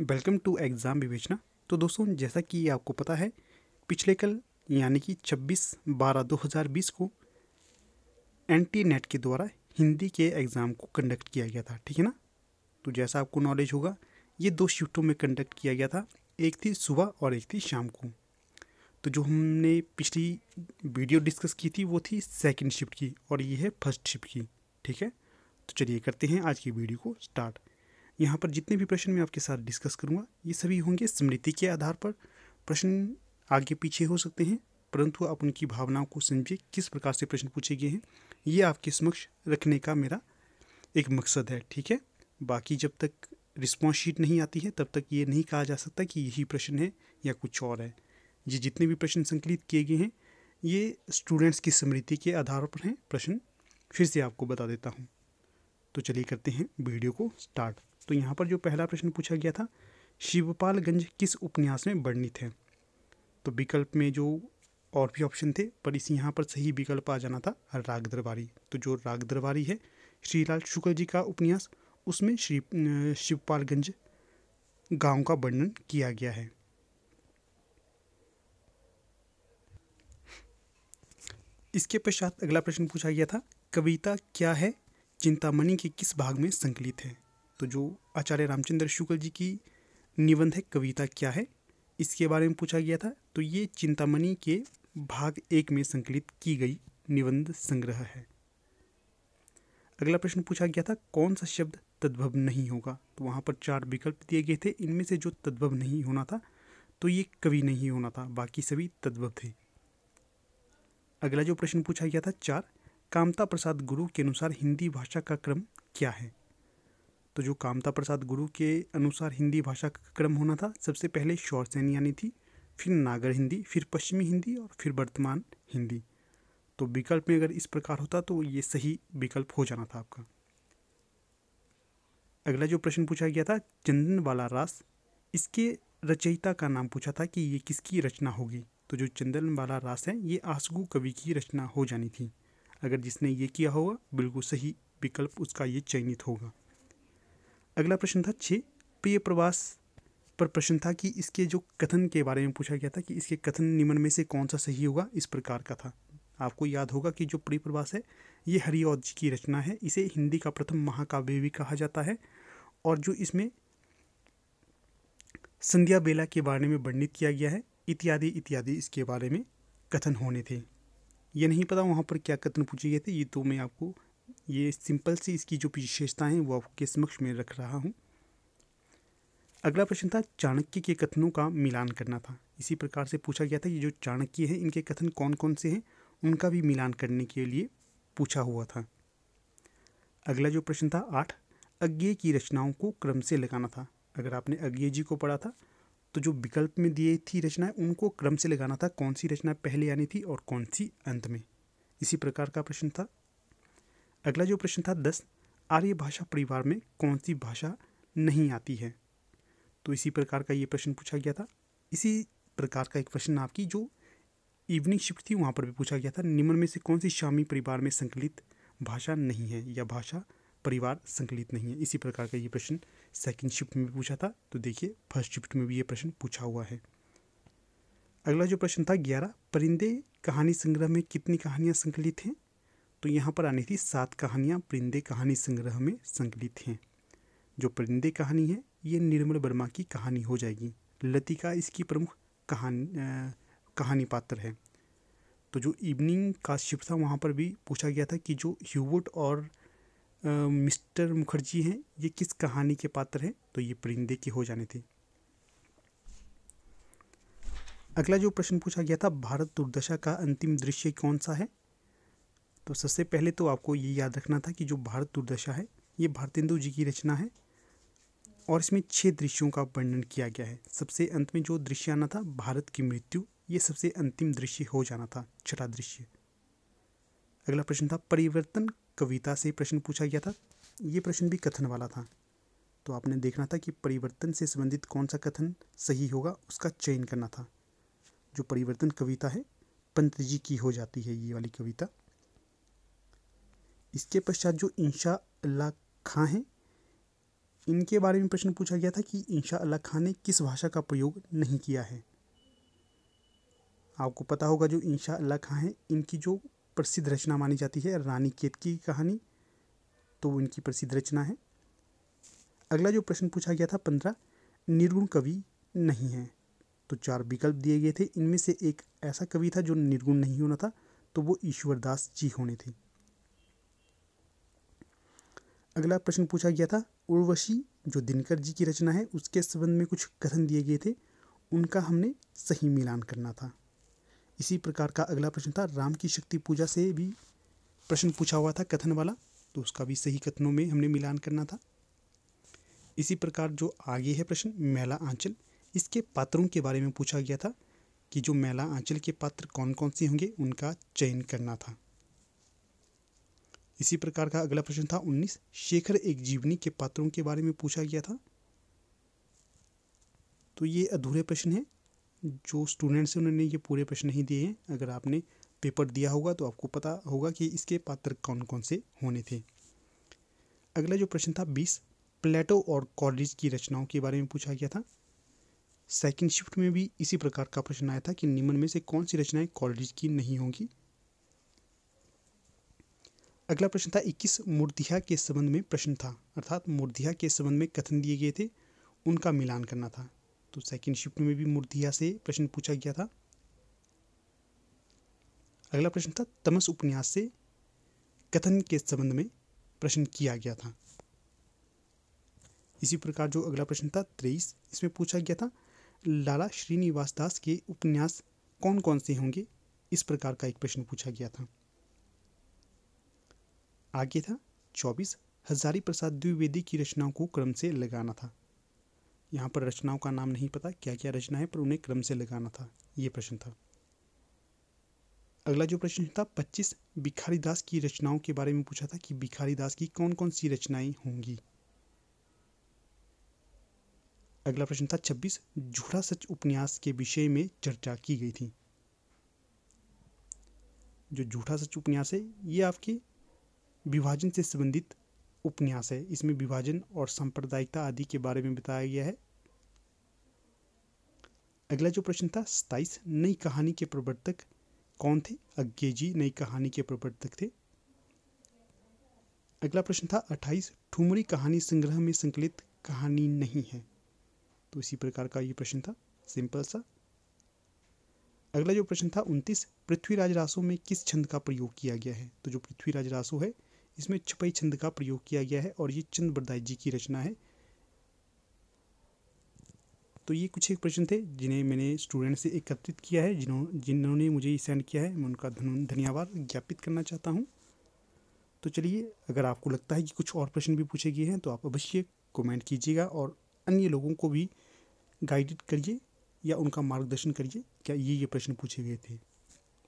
welcome to exam विवेचना तो दोस्तों जैसा कि आपको पता है पिछले कल यानी कि 26 बारह 2020 को टी नेट के द्वारा हिंदी के एग्ज़ाम को कंडक्ट किया गया था ठीक है ना तो जैसा आपको नॉलेज होगा ये दो शिफ्टों में कंडक्ट किया गया था एक थी सुबह और एक थी शाम को तो जो हमने पिछली वीडियो डिस्कस की थी वो थी सेकेंड शिफ्ट की और ये है फर्स्ट शिफ्ट की ठीक है तो चलिए करते हैं आज की वीडियो को स्टार्ट यहाँ पर जितने भी प्रश्न मैं आपके साथ डिस्कस करूँगा ये सभी होंगे स्मृति के आधार पर प्रश्न आगे पीछे हो सकते हैं परंतु आप उनकी भावनाओं को समझिए किस प्रकार से प्रश्न पूछे गए हैं ये आपके समक्ष रखने का मेरा एक मकसद है ठीक है बाकी जब तक रिस्पॉन्स शीट नहीं आती है तब तक ये नहीं कहा जा सकता कि यही प्रश्न है या कुछ और है ये जितने भी प्रश्न संकलित किए गए हैं ये स्टूडेंट्स की स्मृति के आधार पर हैं प्रश्न फिर से आपको बता देता हूँ तो चलिए करते हैं वीडियो को स्टार्ट तो यहाँ पर जो पहला प्रश्न पूछा गया था शिवपालगंज किस उपन्यास में वर्णित है तो विकल्प में जो और भी ऑप्शन थे पर इस यहाँ पर सही विकल्प आ जाना था राग दरबारी तो जो राग दरबारी है श्रीलाल शुक्ल जी का उपन्यास उसमें श्री शिवपालगंज गांव का वर्णन किया गया है इसके पश्चात अगला प्रश्न पूछा गया था कविता क्या है चिंतामणि के किस भाग में संकलित है तो जो आचार्य रामचंद्र शुक्ल जी की निबंध है कविता क्या है इसके बारे में पूछा गया था तो ये चिंतामणि के भाग एक में संकलित की गई निबंध संग्रह है अगला प्रश्न पूछा गया था कौन सा शब्द तद्भव नहीं होगा तो वहाँ पर चार विकल्प दिए गए थे इनमें से जो तद्भव नहीं होना था तो ये कवि नहीं होना था बाकी सभी तद्भव थे अगला जो प्रश्न पूछा गया था चार कामता प्रसाद गुरु के अनुसार हिंदी भाषा का क्रम क्या है तो जो कामता प्रसाद गुरु के अनुसार हिंदी भाषा का क्रम होना था सबसे पहले शौर सैनियानी थी फिर नागर हिंदी फिर पश्चिमी हिंदी और फिर वर्तमान हिंदी तो विकल्प में अगर इस प्रकार होता तो ये सही विकल्प हो जाना था आपका अगला जो प्रश्न पूछा गया था चंदन वाला रास इसके रचयिता का नाम पूछा था कि ये किसकी रचना होगी तो जो चंदन वाला रास है ये आसगू कवि की रचना हो जानी थी अगर जिसने ये किया होगा बिल्कुल सही विकल्प उसका ये चयनित होगा अगला प्रश्न था छः प्रिय प्रवास पर प्रश्न था कि इसके जो कथन के बारे में पूछा गया था कि इसके कथन निम्न में से कौन सा सही होगा इस प्रकार का था आपको याद होगा कि जो प्रिय प्रवास है ये हरिओद जी की रचना है इसे हिंदी का प्रथम महाकाव्य भी कहा जाता है और जो इसमें संध्या बेला के बारे में वर्णित किया गया है इत्यादि इत्यादि इसके बारे में कथन होने थे ये नहीं पता वहाँ पर क्या कथन पूछे गए थे ये तो मैं आपको ये सिंपल सी इसकी जो विशेषताएं हैं वो आपके समक्ष में रख रहा हूँ अगला प्रश्न था चाणक्य के कथनों का मिलान करना था इसी प्रकार से पूछा गया था कि जो चाणक्य हैं इनके कथन कौन कौन से हैं उनका भी मिलान करने के लिए पूछा हुआ था अगला जो प्रश्न था आठ अज्ञे की रचनाओं को क्रम से लगाना था अगर आपने अज्ञे जी को पढ़ा था तो जो विकल्प में दिए थी रचनाएं उनको क्रम से लगाना था कौन सी रचना पहले आनी थी और कौन सी अंत में इसी प्रकार का प्रश्न था अगला जो प्रश्न था दस आर्य भाषा परिवार में कौन सी भाषा नहीं आती है तो इसी प्रकार का ये प्रश्न पूछा गया था इसी प्रकार का एक प्रश्न आपकी जो इवनिंग शिफ्ट थी वहाँ पर भी पूछा गया था निम्न में से कौन सी शामी परिवार में संकलित भाषा नहीं है या भाषा परिवार संकलित नहीं है इसी प्रकार का ये प्रश्न सेकंड शिफ्ट में भी पूछा था तो देखिए फर्स्ट शिफ्ट में भी ये प्रश्न पूछा हुआ है अगला जो प्रश्न था ग्यारह परिंदे कहानी संग्रह में कितनी कहानियाँ संकलित हैं तो यहाँ पर आनी थी सात कहानियाँ परिंदे कहानी संग्रह में संकलित हैं जो परिंदे कहानी है ये निर्मल वर्मा की कहानी हो जाएगी लतिका इसकी प्रमुख कहानी आ, कहानी पात्र है तो जो इवनिंग का शिफ्ट था वहाँ पर भी पूछा गया था कि जो ह्यूवुड और आ, मिस्टर मुखर्जी हैं ये किस कहानी के पात्र हैं तो ये परिंदे के हो जाने थे अगला जो प्रश्न पूछा गया था भारत दुर्दशा का अंतिम दृश्य कौन सा है तो सबसे पहले तो आपको ये याद रखना था कि जो भारत दुर्दशा है ये भारतेंदु जी की रचना है और इसमें छः दृश्यों का वर्णन किया गया है सबसे अंत में जो दृश्य आना था भारत की मृत्यु ये सबसे अंतिम दृश्य हो जाना था छठा दृश्य अगला प्रश्न था परिवर्तन कविता से प्रश्न पूछा गया था ये प्रश्न भी कथन वाला था तो आपने देखना था कि परिवर्तन से संबंधित कौन सा कथन सही होगा उसका चयन करना था जो परिवर्तन कविता है पंत जी की हो जाती है ये वाली कविता इसके पश्चात जो इंशा अल्लाह खां हैं इनके बारे में प्रश्न पूछा गया था कि इंशा अल्लाह खां ने किस भाषा का प्रयोग नहीं किया है आपको पता होगा जो इंशा अल्लाह खां हैं इनकी जो प्रसिद्ध रचना मानी जाती है रानी केत की कहानी तो इनकी प्रसिद्ध रचना है अगला जो प्रश्न पूछा गया था पंद्रह निर्गुण कवि नहीं है तो चार विकल्प दिए गए थे इनमें से एक ऐसा कवि था जो निर्गुण नहीं होना था तो वो ईश्वरदास जी होने थे अगला प्रश्न पूछा गया था उर्वशी जो दिनकर जी की रचना है उसके संबंध में कुछ कथन दिए गए थे उनका हमने सही मिलान करना था इसी प्रकार का अगला प्रश्न था राम की शक्ति पूजा से भी प्रश्न पूछा हुआ था कथन वाला तो उसका भी सही कथनों में हमने मिलान करना था इसी प्रकार जो आगे है प्रश्न मेला आंचल इसके पात्रों के बारे में पूछा गया था कि जो मेला आंचल के पात्र कौन कौन से होंगे उनका चयन करना था इसी प्रकार का अगला प्रश्न था उन्नीस शेखर एक जीवनी के पात्रों के बारे में पूछा गया था तो ये अधूरे प्रश्न हैं जो स्टूडेंट्स हैं उन्होंने ये पूरे प्रश्न नहीं दिए हैं अगर आपने पेपर दिया होगा तो आपको पता होगा कि इसके पात्र कौन कौन से होने थे अगला जो प्रश्न था बीस प्लेटो और कॉलेज की रचनाओं के बारे में पूछा गया था सेकंड शिफ्ट में भी इसी प्रकार का प्रश्न आया था कि निम्न में से कौन सी रचनाएं कॉलेज की नहीं होंगी अगला प्रश्न था इक्कीस मूर्धिया के संबंध में प्रश्न था अर्थात मूर्धिया के संबंध में कथन दिए गए थे उनका मिलान करना था तो सेकंड शिफ्ट में भी मूर्धिया से प्रश्न पूछा गया था अगला प्रश्न था तमस उपन्यास से कथन के संबंध में प्रश्न किया गया था इसी प्रकार जो अगला प्रश्न था तेईस इसमें पूछा गया था लाला श्रीनिवास दास के उपन्यास कौन कौन से होंगे इस प्रकार का एक प्रश्न पूछा गया था आगे था चौबीस हजारी प्रसाद द्विवेदी की रचनाओं को क्रम से लगाना था यहाँ पर रचनाओं का नाम नहीं पता क्या क्या रचना है पर उन्हें क्रम से लगाना था ये प्रश्न था अगला जो प्रश्न था पच्चीस भिखारी दास की रचनाओं के बारे में पूछा था कि भिखारी दास की कौन कौन सी रचनाएं होंगी अगला प्रश्न था छब्बीस झूठा सच उपन्यास के विषय में चर्चा की गई थी जो झूठा सच उपन्यास है ये आपके विभाजन से संबंधित उपन्यास है इसमें विभाजन और सांप्रदायिकता आदि के बारे में बताया गया है अगला जो प्रश्न था सताइस नई कहानी के प्रवर्तक कौन थे अज्ञे जी नई कहानी के प्रवर्तक थे अगला प्रश्न था अट्ठाईस ठुमरी कहानी संग्रह में संकलित कहानी नहीं है तो इसी प्रकार का ये प्रश्न था सिंपल सा अगला जो प्रश्न था उनतीस पृथ्वीराज रासो में किस छंद का प्रयोग किया गया है तो जो पृथ्वीराज रासो है इसमें छपई छंद का प्रयोग किया गया है और ये चंद बरदाई जी की रचना है तो ये कुछ एक प्रश्न थे जिन्हें मैंने स्टूडेंट से एकत्रित किया है जिन्होंने जिन्होंने मुझे ये सेंड किया है मैं उनका धन्यवाद ज्ञापित करना चाहता हूँ तो चलिए अगर आपको लगता है कि कुछ और प्रश्न भी पूछे गए हैं तो आप अवश्य कमेंट कीजिएगा और अन्य लोगों को भी गाइडेड करिए या उनका मार्गदर्शन करिए क्या ये ये प्रश्न पूछे गए थे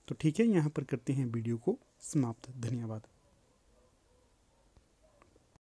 तो ठीक है यहाँ पर करते हैं वीडियो को समाप्त धन्यवाद